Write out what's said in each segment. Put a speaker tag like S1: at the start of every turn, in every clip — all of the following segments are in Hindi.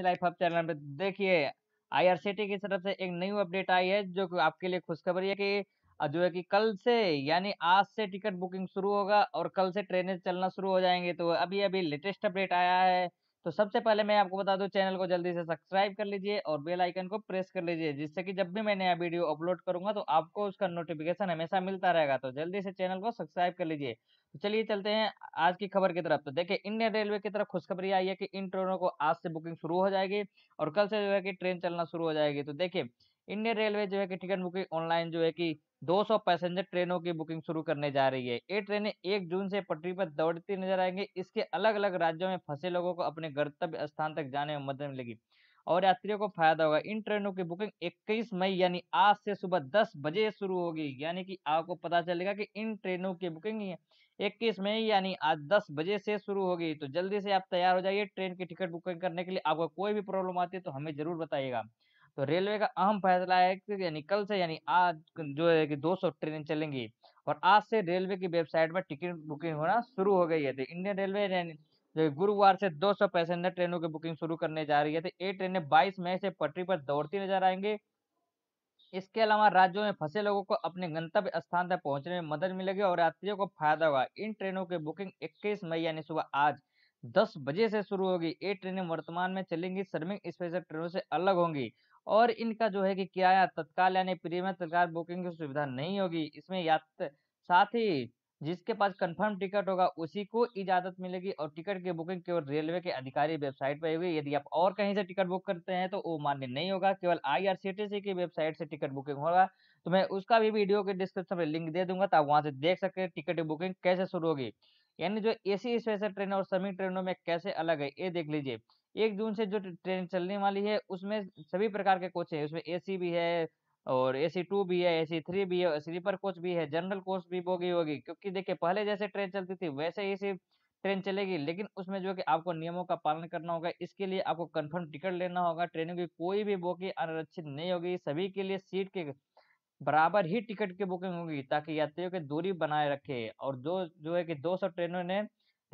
S1: लाइफ हब चैनल पे देखिए आईआरसीटी की तरफ से एक नई अपडेट आई है जो आपके लिए खुशखबरी है कि जो है कि कल से यानी आज से टिकट बुकिंग शुरू होगा और कल से ट्रेनें चलना शुरू हो जाएंगी तो अभी अभी लेटेस्ट अपडेट आया है तो सबसे पहले मैं आपको बता दूं चैनल को जल्दी से सब्सक्राइब कर लीजिए और बेल आइकन को प्रेस कर लीजिए जिससे कि जब भी मैं नया वीडियो अपलोड करूंगा तो आपको उसका नोटिफिकेशन हमेशा मिलता रहेगा तो जल्दी से चैनल को सब्सक्राइब कर लीजिए तो चलिए चलते हैं आज की खबर की तरफ तो देखिए इंडियन रेलवे की तरफ खुशखबरी आई है कि इन ट्रेनों को आज से बुकिंग शुरू हो जाएगी और कल से जो है कि ट्रेन चलना शुरू हो जाएगी तो देखिए इंडियन रेलवे जो है कि टिकट बुकिंग ऑनलाइन जो है कि 200 पैसेंजर ट्रेनों की बुकिंग शुरू करने जा रही है ये ट्रेनें एक जून से पटरी पर दौड़ती नजर आएंगी इसके अलग अलग राज्यों में फंसे लोगों को अपने गंतव्य स्थान तक जाने में मदद मिलेगी और यात्रियों को फायदा होगा इन ट्रेनों की बुकिंग 21 मई यानी आज से सुबह 10 बजे शुरू होगी यानी कि आपको पता चलेगा कि इन ट्रेनों की बुकिंग इक्कीस मई यानी आज 10 बजे से शुरू होगी तो जल्दी से आप तैयार हो जाइए ट्रेन की टिकट बुकिंग करने के लिए आपको कोई भी प्रॉब्लम आती है तो हमें जरूर बताइएगा तो रेलवे का अहम फैसला है कि यानी कल से यानी आज जो है कि 200 ट्रेनें चलेंगी और आज से रेलवे की वेबसाइट पर टिकट बुकिंग होना शुरू हो गई है तो इंडियन रेलवे जो गुरुवार से 200 पैसेंजर ट्रेनों की बुकिंग शुरू करने जा रही है तो ये ट्रेनें 22 मई से पटरी पर दौड़ती नजर आएंगे इसके अलावा राज्यों में फंसे लोगों को अपने गंतव्य स्थान तक पहुंचने में मदद मिलेगी और यात्रियों को फायदा होगा इन ट्रेनों की बुकिंग 21 मई यानी सुबह आज 10 बजे से शुरू होगी ये ट्रेनें वर्तमान में चलेंगी श्रमिक स्पेशल ट्रेनों से अलग होंगी और इनका जो है कि किराया तत्काल यानी प्रीमियम तत्काल बुकिंग की सुविधा नहीं होगी इसमें यात्र साथ ही जिसके पास कंफर्म टिकट होगा उसी को इजाजत मिलेगी और टिकट की बुकिंग केवल रेलवे के अधिकारी वेबसाइट पर होगी यदि आप और कहीं से टिकट बुक करते हैं तो वो मान्य नहीं होगा केवल आईआरसीटीसी की वेबसाइट से टिकट बुकिंग होगा तो मैं उसका भी वीडियो के डिस्क्रिप्शन में लिंक दे दूंगा तो आप वहाँ से देख सकते हैं टिकट की बुकिंग कैसे शुरू होगी यानी जो एसी स्पेशल ट्रेन और श्रमिक ट्रेनों में कैसे अलग है ये देख लीजिए एक जून से जो ट्रेन चलने वाली है उसमें सभी प्रकार के कोच है उसमें एसी भी है और ए सी टू भी है ए सी थ्री भी है स्लीपर कोच भी है जनरल कोच भी बोगी होगी क्योंकि देखिए पहले जैसे ट्रेन चलती थी वैसे ही सिर्फ ट्रेन चलेगी लेकिन उसमें जो कि आपको नियमों का पालन करना होगा इसके लिए आपको कंफर्म टिकट लेना होगा ट्रेनों की कोई भी बुकिंग अनारक्षित नहीं होगी सभी के लिए सीट के बराबर ही टिकट की बुकिंग होगी ताकि यात्रियों की दूरी बनाए रखे और जो जो है कि दो ट्रेनों ने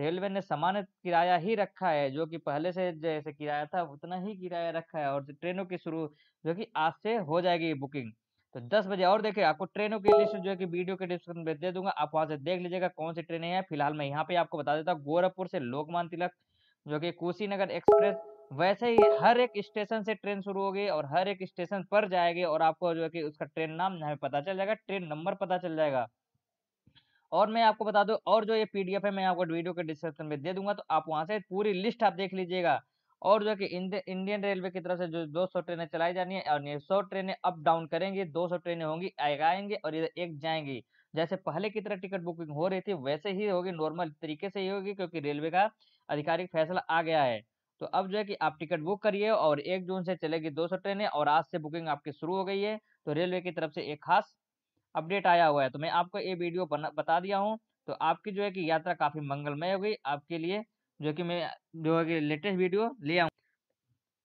S1: रेलवे ने सामान्य किराया ही रखा है जो कि पहले से जैसे किराया था उतना ही किराया रखा है और ट्रेनों की शुरू जो कि आज से हो जाएगी बुकिंग तो दस बजे और देखिए आपको ट्रेनों की लिस्ट जो है कि वीडियो के डिस्क्रिप्शन में दे दूंगा आप वहां से देख लीजिएगा कौन सी ट्रेनें हैं फिलहाल मैं यहाँ पे आपको बता देता हूँ गोरखपुर से लोकमान तिलक जो कि कुशीनगर एक्सप्रेस वैसे ही हर एक स्टेशन से ट्रेन शुरू होगी और हर एक स्टेशन पर जाएगी और आपको जो है कि उसका ट्रेन नाम यहाँ पता चल जाएगा ट्रेन नंबर पता चल जाएगा और मैं आपको बता दूँ और जो ये पीडीएफ है मैं आपको वीडियो के डिस्क्रिप्शन में दे दूंगा तो आप वहाँ से पूरी लिस्ट आप देख लीजिएगा और जो कि इंडियन रेलवे की तरफ से जो 200 ट्रेनें चलाई जानी है और ये सौ ट्रेनें अप डाउन करेंगी 200 ट्रेनें होंगी आएंगे और इधर एक जाएंगी जैसे पहले की तरह टिकट बुकिंग हो रही थी वैसे ही होगी नॉर्मल तरीके से ही होगी क्योंकि रेलवे का आधिकारिक फैसला आ गया है तो अब जो है कि आप टिकट बुक करिए और एक जून से चलेगी दो ट्रेनें और आज से बुकिंग आपकी शुरू हो गई है तो रेलवे की तरफ से एक खास अपडेट आया हुआ है तो मैं आपको ये वीडियो बता दिया हूँ तो आपकी जो है कि यात्रा काफ़ी मंगलमय हो गई आपके लिए जो कि मैं जो है कि लेटेस्ट वीडियो ले आऊँ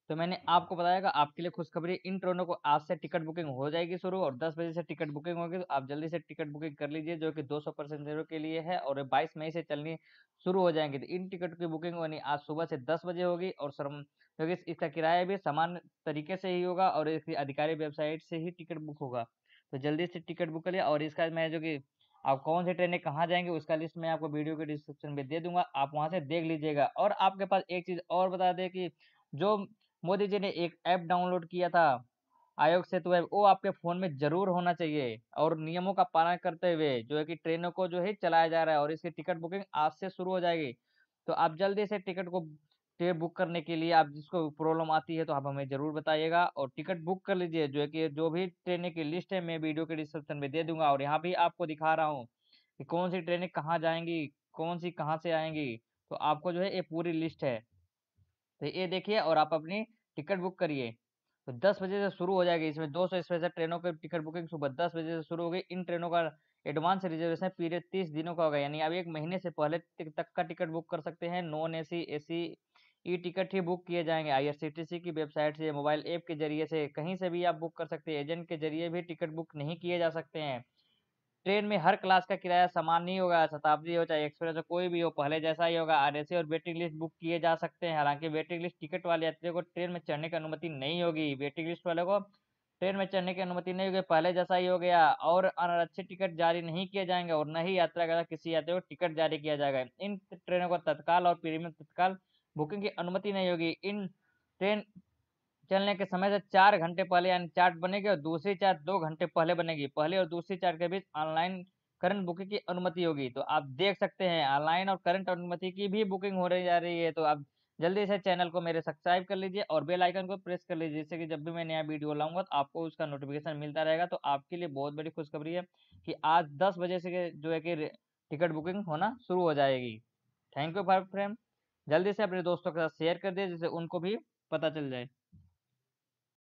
S1: तो मैंने आपको बताया कि आपके लिए खुशखबरी इन ट्रेनों को आज से टिकट बुकिंग हो जाएगी शुरू और 10 बजे से टिकट बुकिंग होगी तो आप जल्दी से टिकट बुकिंग कर लीजिए जो कि 200 पैसेंजरों के लिए है और 22 मई से चलनी शुरू हो जाएंगी तो इन टिकट की बुकिंग होनी आज सुबह से 10 बजे होगी और श्रम क्योंकि इसका किराया भी सामान्य तरीके से ही होगा और इसकी अधिकारी वेबसाइट से ही टिकट बुक होगा तो जल्दी से टिकट बुक करिए और इसका मैं जो कि आप कौन सी ट्रेनें कहाँ जाएंगे उसका लिस्ट मैं आपको वीडियो के डिस्क्रिप्शन में दे दूंगा आप वहाँ से देख लीजिएगा और आपके पास एक चीज़ और बता दें कि जो मोदी जी ने एक ऐप डाउनलोड किया था आयोग सेतु ऐप वो आपके फ़ोन में ज़रूर होना चाहिए और नियमों का पालन करते हुए जो है कि ट्रेनों को जो है चलाया जा रहा है और इसकी टिकट बुकिंग आज से शुरू हो जाएगी तो आप जल्दी से टिकट को टिकट बुक करने के लिए आप जिसको प्रॉब्लम आती है तो आप हमें ज़रूर बताइएगा और टिकट बुक कर लीजिए जो कि जो भी ट्रेनें की लिस्ट है मैं वीडियो के डिस्क्रिप्शन में दे दूंगा और यहाँ भी आपको दिखा रहा हूँ कि कौन सी ट्रेनें कहाँ जाएंगी कौन सी कहाँ से आएंगी तो आपको जो है ये पूरी लिस्ट है तो ये देखिए और आप अपनी टिकट बुक करिए तो दस बजे से शुरू हो जाएगी इसमें दो सौ स्पेशल ट्रेनों की टिकट बुकिंग सुबह दस बजे से शुरू होगी इन ट्रेनों का एडवांस रिजर्वेशन पीरियड तीस दिनों का होगा यानी आप एक महीने से पहले तक का टिकट बुक कर सकते हैं non AC AC e ticket ही बुक किए जाएंगे आईआरसीटीसी की वेबसाइट से मोबाइल ऐप के जरिए से कहीं से भी आप बुक कर सकते हैं एजेंट के जरिए भी टिकट बुक नहीं किए जा सकते हैं ट्रेन में हर क्लास का किराया समान नहीं होगा शताब्दी हो चाहे एक्सप्रेस हो कोई भी हो पहले जैसा ही होगा आर और वेटिंग लिस्ट बुक किए जा सकते हैं हालांकि वेटिंग लिस्ट टिकट वाले यात्रियों को ट्रेन में चढ़ने की अनुमति नहीं होगी वेटिंग लिस्ट वाले को ट्रेन में चढ़ने की अनुमति नहीं होगी पहले जैसा ही हो गया और अनारक्षित टिकट जारी नहीं किए जाएंगे और न ही यात्रा का किसी यात्रियों को टिकट जारी किया जाएगा इन ट्रेनों को तत्काल और प्रीमियम तत्काल बुकिंग की अनुमति नहीं होगी इन ट्रेन चलने के समय से चार घंटे पहले यानी चार्ट बनेगी और दूसरी चार्ट दो घंटे पहले बनेगी पहले और दूसरी चार्ट के बीच ऑनलाइन करंट बुकिंग की अनुमति होगी तो आप देख सकते हैं ऑनलाइन और करंट अनुमति की भी बुकिंग हो रही जा रही है तो आप जल्दी से चैनल को मेरे सब्सक्राइब कर लीजिए और बेल आइकन को प्रेस कर लीजिए जिससे कि जब भी मैं नया वीडियो लाऊंगा तो आपको उसका नोटिफिकेशन मिलता रहेगा तो आपके लिए बहुत बड़ी खुशखबरी है कि आज दस बजे से जो है कि टिकट बुकिंग होना शुरू हो जाएगी थैंक यू फॉर फ्रेम जल्दी से अपने दोस्तों के साथ शेयर कर दें जिससे उनको भी पता चल जाए